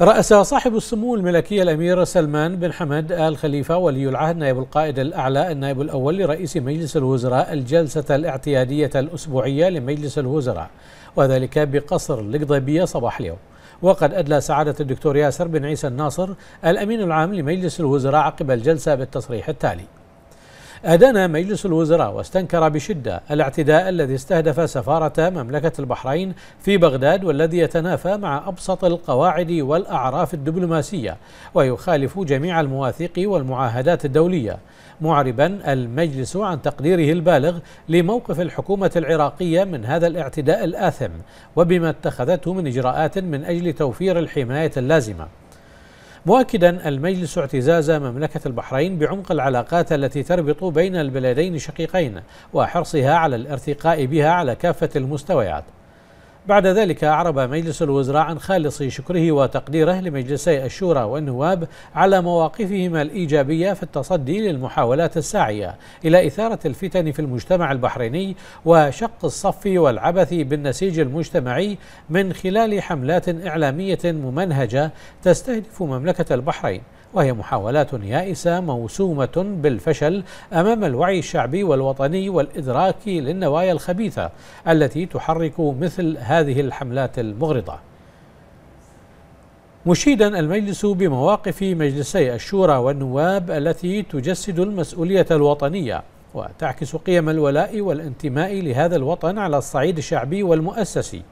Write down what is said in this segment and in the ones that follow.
رأس صاحب السمو الملكي الأمير سلمان بن حمد آل خليفة ولي العهد نائب القائد الأعلى النائب الأول لرئيس مجلس الوزراء الجلسة الاعتيادية الأسبوعية لمجلس الوزراء وذلك بقصر القضيبية صباح اليوم وقد أدلى سعادة الدكتور ياسر بن عيسى الناصر الأمين العام لمجلس الوزراء عقب الجلسة بالتصريح التالي أدان مجلس الوزراء واستنكر بشدة الاعتداء الذي استهدف سفارة مملكة البحرين في بغداد والذي يتنافى مع أبسط القواعد والأعراف الدبلوماسية ويخالف جميع المواثيق والمعاهدات الدولية معربا المجلس عن تقديره البالغ لموقف الحكومة العراقية من هذا الاعتداء الآثم وبما اتخذته من إجراءات من أجل توفير الحماية اللازمة مؤكدا المجلس اعتزاز مملكة البحرين بعمق العلاقات التي تربط بين البلدين شقيقين وحرصها على الارتقاء بها على كافة المستويات بعد ذلك أعرب مجلس الوزراء عن خالص شكره وتقديره لمجلسي الشورى والنواب على مواقفهما الإيجابية في التصدي للمحاولات الساعية إلى إثارة الفتن في المجتمع البحريني وشق الصف والعبث بالنسيج المجتمعي من خلال حملات إعلامية ممنهجة تستهدف مملكة البحرين وهي محاولات يائسة موسومة بالفشل أمام الوعي الشعبي والوطني والإدراك للنوايا الخبيثة التي تحرك مثل هذه الحملات المغرضة مشيدا المجلس بمواقف مجلسي الشورى والنواب التي تجسد المسؤولية الوطنية وتعكس قيم الولاء والانتماء لهذا الوطن على الصعيد الشعبي والمؤسسي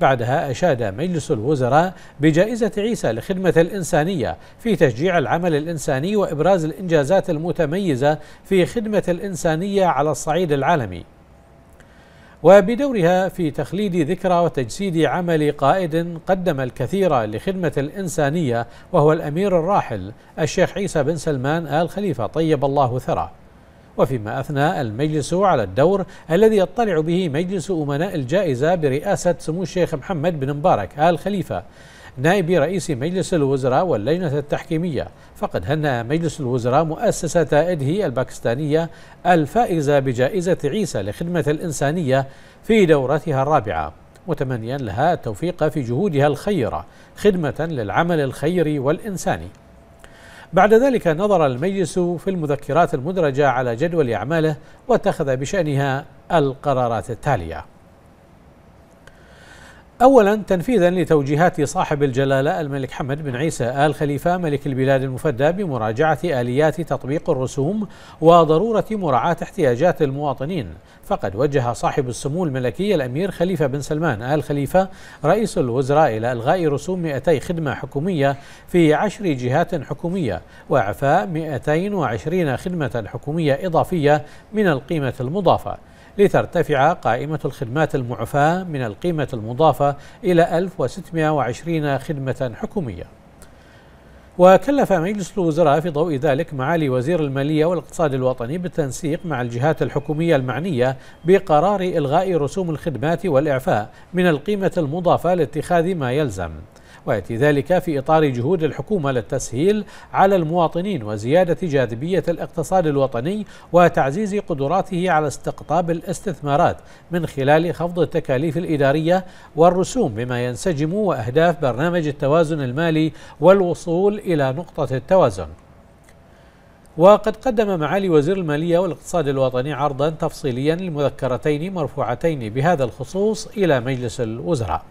بعدها أشاد مجلس الوزراء بجائزة عيسى لخدمة الإنسانية في تشجيع العمل الإنساني وإبراز الإنجازات المتميزة في خدمة الإنسانية على الصعيد العالمي وبدورها في تخليد ذكرى وتجسيد عمل قائد قدم الكثير لخدمة الإنسانية وهو الأمير الراحل الشيخ عيسى بن سلمان آل خليفة طيب الله ثراه وفيما أثنى المجلس على الدور الذي يطلع به مجلس أمناء الجائزة برئاسة سمو الشيخ محمد بن مبارك آل خليفة نائب رئيس مجلس الوزراء واللجنة التحكيمية فقد هنأ مجلس الوزراء مؤسسة إدهي الباكستانية الفائزة بجائزة عيسى لخدمة الإنسانية في دورتها الرابعة متمنيا لها التوفيق في جهودها الخيرة خدمة للعمل الخيري والإنساني بعد ذلك نظر المجلس في المذكرات المدرجة على جدول أعماله واتخذ بشأنها القرارات التالية أولا تنفيذا لتوجيهات صاحب الجلالة الملك حمد بن عيسى آل خليفة ملك البلاد المفدى بمراجعة آليات تطبيق الرسوم وضرورة مراعاة احتياجات المواطنين فقد وجه صاحب السمو الملكي الأمير خليفة بن سلمان آل خليفة رئيس الوزراء إلى إلغاء رسوم 200 خدمة حكومية في عشر جهات حكومية وإعفاء 220 خدمة حكومية إضافية من القيمة المضافة لترتفع قائمة الخدمات المعفاة من القيمة المضافة إلى 1620 خدمة حكومية وكلف مجلس الوزراء في ضوء ذلك معالي وزير المالية والاقتصاد الوطني بالتنسيق مع الجهات الحكومية المعنية بقرار إلغاء رسوم الخدمات والإعفاء من القيمة المضافة لاتخاذ ما يلزم ويأتي ذلك في إطار جهود الحكومة للتسهيل على المواطنين وزيادة جاذبية الاقتصاد الوطني وتعزيز قدراته على استقطاب الاستثمارات من خلال خفض التكاليف الإدارية والرسوم بما ينسجم وأهداف برنامج التوازن المالي والوصول إلى نقطة التوازن وقد قدم معالي وزير المالية والاقتصاد الوطني عرضا تفصيليا للمذكرتين مرفوعتين بهذا الخصوص إلى مجلس الوزراء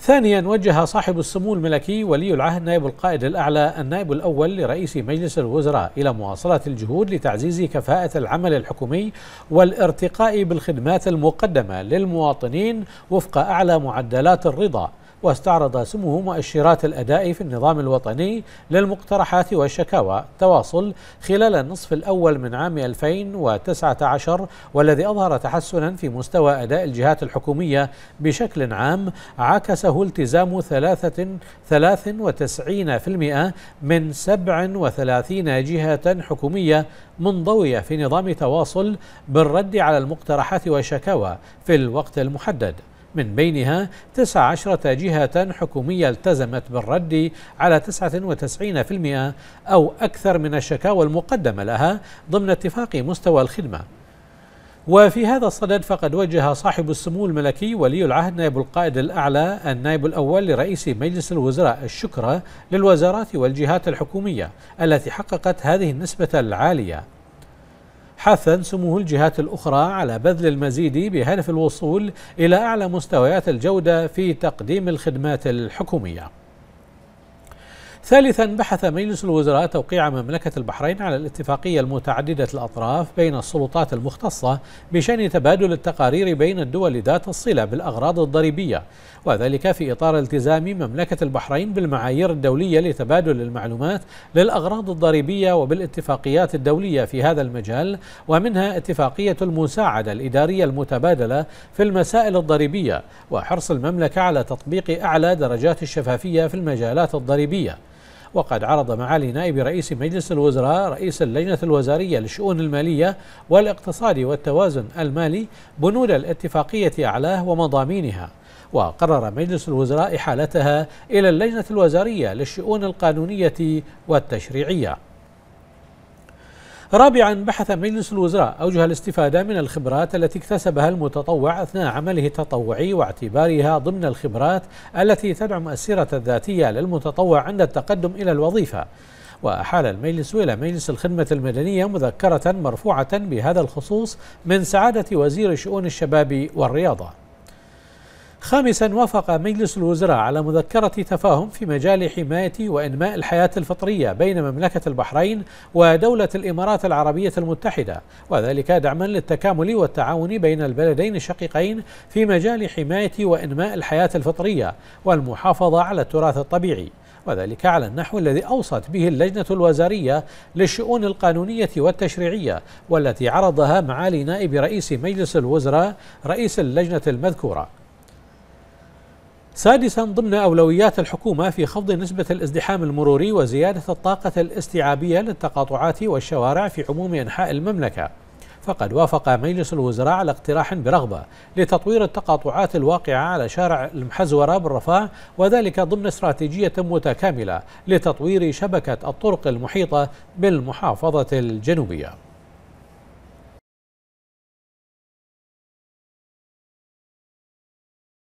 ثانيا وجه صاحب السمو الملكي ولي العهد نائب القائد الأعلى النائب الأول لرئيس مجلس الوزراء إلى مواصلة الجهود لتعزيز كفاءة العمل الحكومي والارتقاء بالخدمات المقدمة للمواطنين وفق أعلى معدلات الرضا واستعرض سمو مؤشرات الأداء في النظام الوطني للمقترحات والشكاوى تواصل خلال النصف الأول من عام 2019 والذي أظهر تحسنا في مستوى أداء الجهات الحكومية بشكل عام عكسه التزام 93% من 37 جهة حكومية منضوية في نظام تواصل بالرد على المقترحات والشكاوى في الوقت المحدد من بينها 19 جهة حكومية التزمت بالرد على 99% أو أكثر من الشكاوى المقدمة لها ضمن اتفاق مستوى الخدمة وفي هذا الصدد فقد وجه صاحب السمو الملكي ولي العهد نائب القائد الأعلى النائب الأول لرئيس مجلس الوزراء الشكر للوزارات والجهات الحكومية التي حققت هذه النسبة العالية حثا سمو الجهات الأخرى على بذل المزيد بهدف الوصول إلى أعلى مستويات الجودة في تقديم الخدمات الحكومية ثالثا بحث مجلس الوزراء توقيع مملكة البحرين على الاتفاقية المتعددة الأطراف بين السلطات المختصة بشأن تبادل التقارير بين الدول ذات الصلة بالأغراض الضريبية وذلك في إطار التزام مملكة البحرين بالمعايير الدولية لتبادل المعلومات للأغراض الضريبية وبالاتفاقيات الدولية في هذا المجال ومنها اتفاقية المساعدة الإدارية المتبادلة في المسائل الضريبية وحرص المملكة على تطبيق أعلى درجات الشفافية في المجالات الضريبية وقد عرض معالي نائب رئيس مجلس الوزراء رئيس اللجنة الوزارية للشؤون المالية والاقتصاد والتوازن المالي بنود الاتفاقية أعلاه ومضامينها وقرر مجلس الوزراء إحالتها إلى اللجنة الوزارية للشؤون القانونية والتشريعية رابعا بحث مجلس الوزراء أوجه الاستفادة من الخبرات التي اكتسبها المتطوع أثناء عمله التطوعي واعتبارها ضمن الخبرات التي تدعم السيرة الذاتية للمتطوع عند التقدم إلى الوظيفة وأحال المجلس إلى مجلس الخدمة المدنية مذكرة مرفوعة بهذا الخصوص من سعادة وزير شؤون الشباب والرياضة خامسا وافق مجلس الوزراء على مذكرة تفاهم في مجال حماية وإنماء الحياة الفطرية بين مملكة البحرين ودولة الإمارات العربية المتحدة وذلك دعما للتكامل والتعاون بين البلدين الشقيقين في مجال حماية وإنماء الحياة الفطرية والمحافظة على التراث الطبيعي وذلك على النحو الذي أوصت به اللجنة الوزارية للشؤون القانونية والتشريعية والتي عرضها معالي نائب رئيس مجلس الوزراء رئيس اللجنة المذكورة سادسا ضمن أولويات الحكومة في خفض نسبة الازدحام المروري وزيادة الطاقة الاستيعابية للتقاطعات والشوارع في عموم أنحاء المملكة فقد وافق مجلس الوزراء على اقتراح برغبة لتطوير التقاطعات الواقعة على شارع المحزورة بالرفاه وذلك ضمن استراتيجية متكاملة لتطوير شبكة الطرق المحيطة بالمحافظة الجنوبية